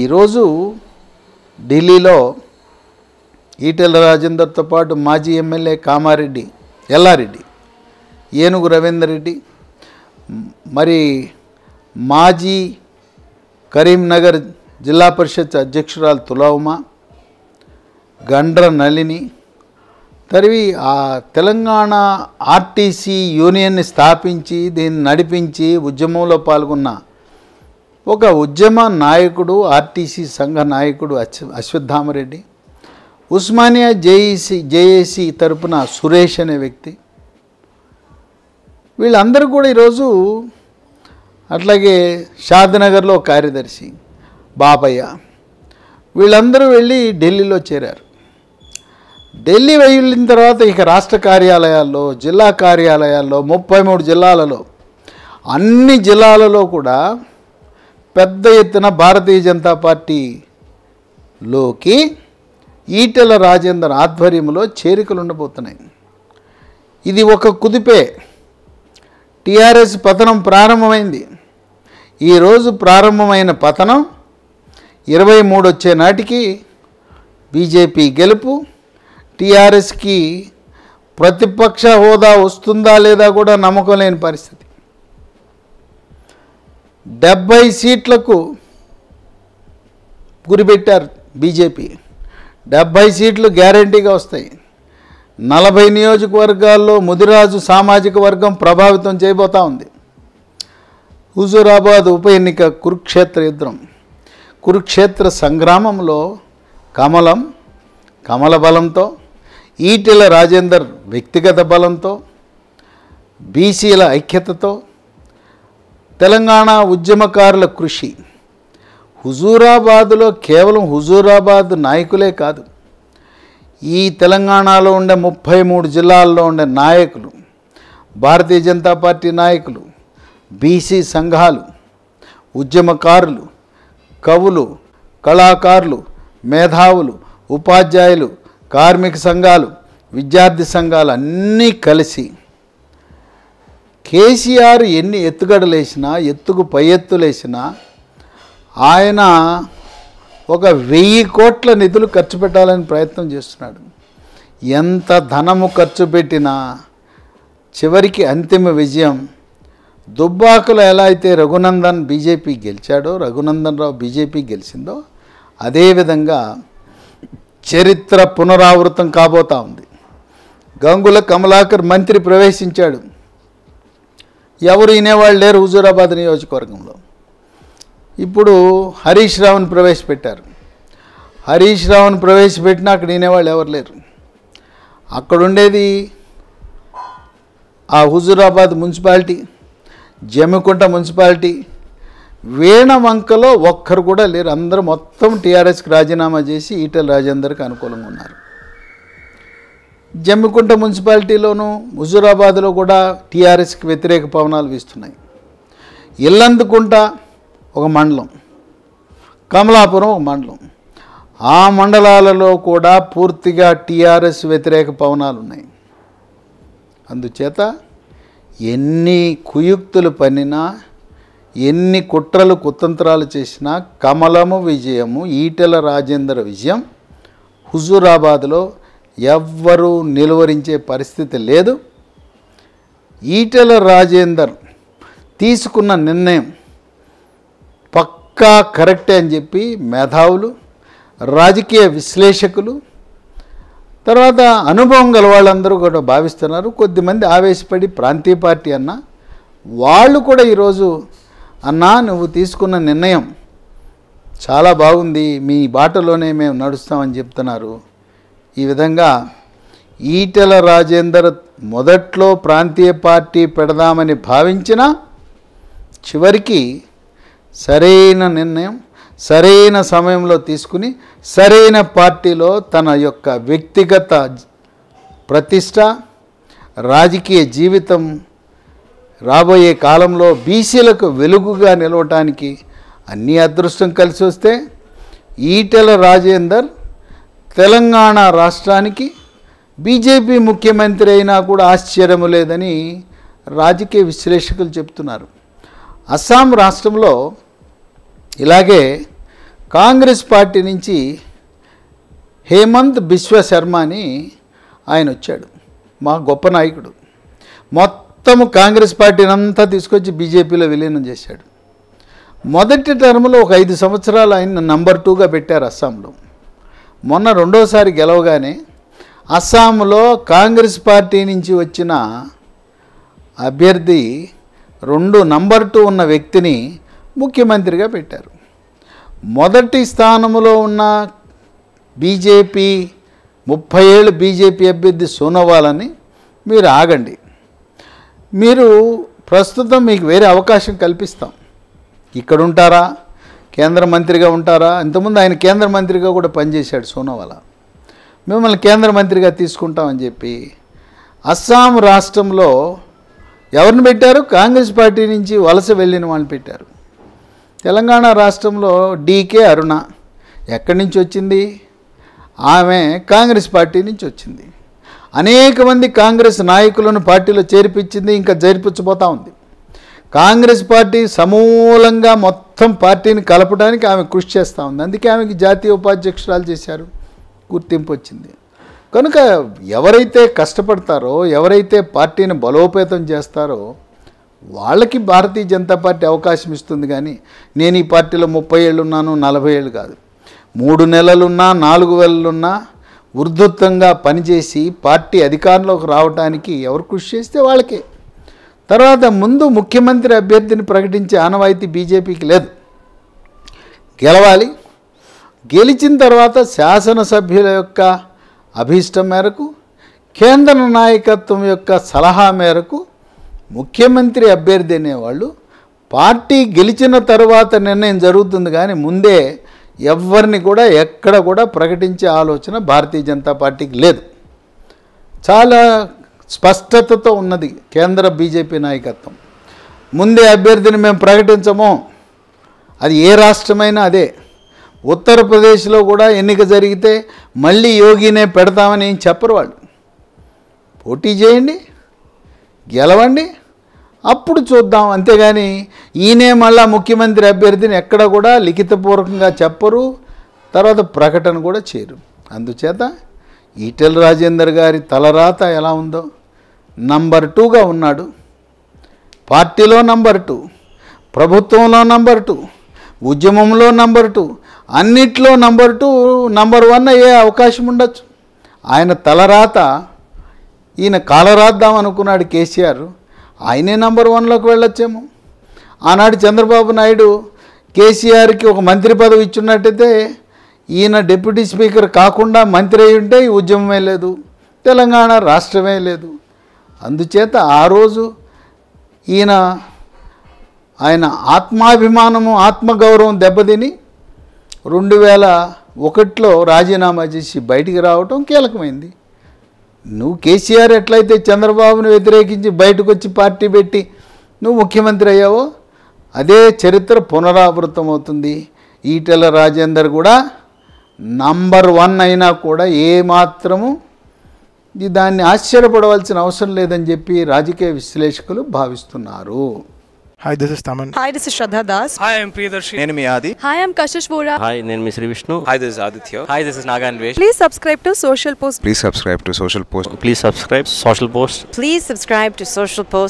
ఈరోజు ఢిల్లీలో ఈటెల రాజేందర్తో పాటు మాజీ ఎమ్మెల్యే కామారెడ్డి ఎల్లారెడ్డి ఏనుగు రవీందర్ రెడ్డి మరి మాజీ కరీంనగర్ జిల్లా పరిషత్ అధ్యక్షురాలు తులావుమా గండ్ర నళిని తరివి ఆ తెలంగాణ ఆర్టీసీ యూనియన్ని స్థాపించి దీన్ని నడిపించి ఉద్యమంలో పాల్గొన్న ఒక ఉద్యమ నాయకుడు ఆర్టీసీ సంఘ నాయకుడు అశ్వత్థామరెడ్డి ఉస్మానియా జేఈసి జేఏసీ తరపున సురేష్ అనే వ్యక్తి వీళ్ళందరూ కూడా ఈరోజు అట్లాగే షాద్నగర్లో కార్యదర్శి బాపయ్య వీళ్ళందరూ వెళ్ళి ఢిల్లీలో చేరారు ఢిల్లీ వెళ్ళిన తర్వాత ఇక రాష్ట్ర కార్యాలయాల్లో జిల్లా కార్యాలయాల్లో ముప్పై మూడు జిల్లాలలో అన్ని జిల్లాలలో కూడా పెద్ద ఎత్తున భారతీయ జనతా పార్టీలోకి ఈటెల రాజేందర్ ఆధ్వర్యంలో చేరికలు ఉండబోతున్నాయి ఇది ఒక కుదిపే టీఆర్ఎస్ పతనం ప్రారంభమైంది ఈరోజు ప్రారంభమైన పతనం ఇరవై మూడు వచ్చే నాటికి బీజేపీ గెలుపు టీఆర్ఎస్కి ప్రతిపక్ష హోదా వస్తుందా లేదా కూడా నమ్మకం లేని పరిస్థితి డెబ్బై సీట్లకు గురిపెట్టారు బీజేపీ డెబ్బై సీట్లు గ్యారంటీగా వస్తాయి నలభై నియోజకవర్గాల్లో ముదిరాజు సామాజిక వర్గం ప్రభావితం చేయబోతా ఉంది హుజూరాబాద్ ఉప ఎన్నిక కురుక్షేత్ర యుద్ధం కురుక్షేత్ర సంగ్రామంలో కమలం కమల బలంతో ఈటెల రాజేందర్ వ్యక్తిగత బలంతో బీసీల ఐక్యతతో తెలంగాణ ఉద్యమకారుల కృషి హుజూరాబాదులో కేవలం హుజూరాబాద్ నాయకులే కాదు ఈ తెలంగాణలో ఉండే ముప్పై మూడు జిల్లాల్లో ఉండే నాయకులు భారతీయ జనతా పార్టీ నాయకులు బీసీ సంఘాలు ఉద్యమకారులు కవులు కళాకారులు మేధావులు ఉపాధ్యాయులు కార్మిక సంఘాలు విద్యార్థి సంఘాలు అన్నీ కలిసి కేసీఆర్ ఎన్ని ఎత్తుగడలేసినా ఎత్తుకు పై ఎత్తులేసినా ఆయన ఒక వెయ్యి కోట్ల నిధులు ఖర్చు పెట్టాలని ప్రయత్నం చేస్తున్నాడు ఎంత ధనము ఖర్చు పెట్టినా చివరికి అంతిమ విజయం దుబ్బాకులు ఎలా అయితే రఘునందన్ బీజేపీ గెలిచాడో రఘునందన్ రావు బీజేపీ గెలిచిందో అదేవిధంగా చరిత్ర పునరావృతం కాబోతా ఉంది గంగుల కమలాకర్ మంత్రి ప్రవేశించాడు ఎవరు వినేవాళ్ళు లేరు హుజూరాబాద్ నియోజకవర్గంలో ఇప్పుడు హరీష్ రావును ప్రవేశపెట్టారు హరీష్ రావును ప్రవేశపెట్టినా అక్కడ వినేవాళ్ళు ఎవరు లేరు అక్కడుండేది ఆ హుజూరాబాద్ మున్సిపాలిటీ జమ్మికుంట మున్సిపాలిటీ వీణవంకలో ఒక్కరు కూడా లేరు అందరూ మొత్తం టీఆర్ఎస్కి రాజీనామా చేసి ఈటల రాజేందర్కి అనుకూలంగా ఉన్నారు జమ్మికుంట మున్సిపాలిటీలోను హుజూరాబాద్లో కూడా టీఆర్ఎస్కి వ్యతిరేక పవనాలు వీస్తున్నాయి ఇల్లందుకుంట ఒక మండలం కమలాపురం ఒక మండలం ఆ మండలాలలో కూడా పూర్తిగా టీఆర్ఎస్ వ్యతిరేక పవనాలు ఉన్నాయి అందుచేత ఎన్ని కుయుక్తులు పనినా ఎన్ని కుట్రలు కుతంత్రాలు చేసినా కమలము విజయము ఈటెల రాజేందర్ విజయం హుజూరాబాద్లో ఎవ్వరూ నిలువరించే పరిస్థితి లేదు ఈటెల రాజేందర్ తీసుకున్న నిర్ణయం పక్కా కరెక్టే అని చెప్పి మేధావులు రాజకీయ విశ్లేషకులు తర్వాత అనుభవం గల వాళ్ళందరూ కూడా భావిస్తున్నారు కొద్దిమంది ఆవేశపడి ప్రాంతీయ పార్టీ అన్న వాళ్ళు కూడా ఈరోజు అన్నా నువ్వు తీసుకున్న నిర్ణయం చాలా బాగుంది మీ బాటలోనే మేము నడుస్తామని చెప్తున్నారు ఈ విధంగా ఈటెల రాజేందర్ మొదట్లో ప్రాంతీయ పార్టీ పెడదామని భావించిన చివరికి సరైన నిర్ణయం సరైన సమయంలో తీసుకుని సరైన పార్టీలో తన యొక్క వ్యక్తిగత ప్రతిష్ట రాజకీయ జీవితం రాబోయే కాలంలో బీసీలకు వెలుగుగా నిలవటానికి అన్ని అదృష్టం కలిసి వస్తే ఈటెల రాజేందర్ తెలంగాణ రాష్ట్రానికి బీజేపీ ముఖ్యమంత్రి అయినా కూడా ఆశ్చర్యం లేదని రాజకీయ విశ్లేషకులు చెప్తున్నారు అస్సాం రాష్ట్రంలో ఇలాగే కాంగ్రెస్ పార్టీ నుంచి హేమంత్ బిశ్వ శర్మ అని ఆయన వచ్చాడు మా గొప్ప నాయకుడు మొత్తము కాంగ్రెస్ పార్టీని అంతా తీసుకొచ్చి బీజేపీలో విలీనం చేశాడు మొదటి టర్మ్లో ఒక ఐదు సంవత్సరాలు ఆయన నంబర్ టూగా పెట్టారు అస్సాంలో మొన్న రెండోసారి గెలవగానే అస్సాంలో కాంగ్రెస్ పార్టీ నుంచి వచ్చిన అభ్యర్థి రెండు నంబర్ టూ ఉన్న వ్యక్తిని ముఖ్యమంత్రిగా పెట్టారు మొదటి స్థానంలో ఉన్న బీజేపీ ముప్పై ఏళ్ళు బీజేపీ అభ్యర్థి సోనోవాలని మీరు ఆగండి మీరు ప్రస్తుతం మీకు వేరే అవకాశం కల్పిస్తాం ఇక్కడుంటారా కేంద్ర మంత్రిగా ఉంటారా ఇంతకుముందు ఆయన కేంద్ర మంత్రిగా కూడా పనిచేశాడు సోనోవాల మిమ్మల్ని కేంద్ర మంత్రిగా తీసుకుంటామని చెప్పి అస్సాం రాష్ట్రంలో ఎవరిని పెట్టారు కాంగ్రెస్ పార్టీ నుంచి వలస వెళ్ళిన వాళ్ళని పెట్టారు తెలంగాణ రాష్ట్రంలో డీకే అరుణ ఎక్కడి నుంచి వచ్చింది ఆమె కాంగ్రెస్ పార్టీ నుంచి వచ్చింది అనేక మంది కాంగ్రెస్ నాయకులను పార్టీలో చేర్పించింది ఇంకా జరిపించబోతూ ఉంది కాంగ్రెస్ పార్టీ సమూలంగా మొత్తం పార్టీని కలపడానికి ఆమె కృషి చేస్తూ ఉంది అందుకే ఆమెకి జాతీయ ఉపాధ్యక్షురాలు చేశారు గుర్తింపు వచ్చింది కనుక ఎవరైతే కష్టపడతారో ఎవరైతే పార్టీని బలోపేతం చేస్తారో వాళ్ళకి భారతీయ జనతా పార్టీ అవకాశం ఇస్తుంది కానీ నేను ఈ పార్టీలో ముప్పై ఏళ్ళు ఉన్నాను నలభై ఏళ్ళు కాదు మూడు నెలలున్నా నాలుగు వేలలున్నా ఉర్ధృత్తంగా పనిచేసి పార్టీ అధికారంలోకి రావడానికి ఎవరు కృషి చేస్తే వాళ్ళకే తర్వాత ముందు ముఖ్యమంత్రి అభ్యర్థిని ప్రకటించే ఆనవాయితీ బీజేపీకి లేదు గెలవాలి గెలిచిన తర్వాత శాసనసభ్యుల యొక్క అభీష్టం మేరకు కేంద్ర నాయకత్వం యొక్క సలహా మేరకు ముఖ్యమంత్రి అభ్యర్థి అనేవాళ్ళు పార్టీ గెలిచిన తర్వాత నిర్ణయం జరుగుతుంది కానీ ముందే ఎవరిని కూడా ఎక్కడ కూడా ప్రకటించే ఆలోచన భారతీయ జనతా పార్టీకి లేదు చాలా స్పష్టతతో ఉన్నది కేంద్ర బీజేపీ నాయకత్వం ముందే అభ్యర్థిని మేము ప్రకటించము అది ఏ రాష్ట్రమైనా అదే ఉత్తరప్రదేశ్లో కూడా ఎన్నిక జరిగితే మళ్ళీ యోగినే పెడతామని ఏం చెప్పరు వాళ్ళు పోటీ చేయండి గెలవండి అప్పుడు చూద్దాం అంతేగాని ఈయనే మళ్ళా ముఖ్యమంత్రి అభ్యర్థిని ఎక్కడ కూడా లిఖితపూర్వకంగా చెప్పరు తర్వాత ప్రకటన కూడా చేయరు అందుచేత ఈటెల రాజేందర్ గారి తలరాత ఎలా ఉందో నంబర్ టూగా ఉన్నాడు పార్టీలో నంబర్ టూ ప్రభుత్వంలో నంబర్ టూ ఉద్యమంలో నంబర్ టూ అన్నిట్లో నంబర్ టూ నంబర్ వన్ అయ్యే అవకాశం ఉండొచ్చు ఆయన తలరాత ఈయన కాలరాద్దాం అనుకున్నాడు కేసీఆర్ ఆయనే నంబర్ వన్లోకి వెళ్ళొచ్చేమో ఆనాడు చంద్రబాబు నాయుడు కేసీఆర్కి ఒక మంత్రి పదవి ఇచ్చినట్టయితే ఈయన డిప్యూటీ స్పీకర్ కాకుండా మంత్రి అయి ఉంటే ఈ ఉద్యమమే లేదు తెలంగాణ రాష్ట్రమే లేదు అందుచేత ఆ రోజు ఈయన ఆయన ఆత్మాభిమానము ఆత్మగౌరవం దెబ్బతిని రెండు వేల ఒకటిలో రాజీనామా చేసి బయటికి రావటం కీలకమైంది నువ్వు కేసీఆర్ ఎట్లయితే చంద్రబాబును వ్యతిరేకించి బయటకు వచ్చి పార్టీ పెట్టి నువ్వు ముఖ్యమంత్రి అయ్యావో అదే చరిత్ర పునరావృతం అవుతుంది ఈటెల రాజేందర్ కూడా నంబర్ వన్ అయినా కూడా ఏమాత్రము దాన్ని ఆశ్చర్యపడవలసిన అవసరం లేదని చెప్పి రాజకీయ విశ్లేషకులు భావిస్తున్నారు hi this is Thaman hi this is Shraddha Das hi I am Priyadarshi నేను మీ Adi hi I am Kashish Bora hi నేను మీ Sri Vishnu hi this is Aditya hi this is Naganvesh please subscribe to social post please subscribe to social post please subscribe social post please subscribe to social post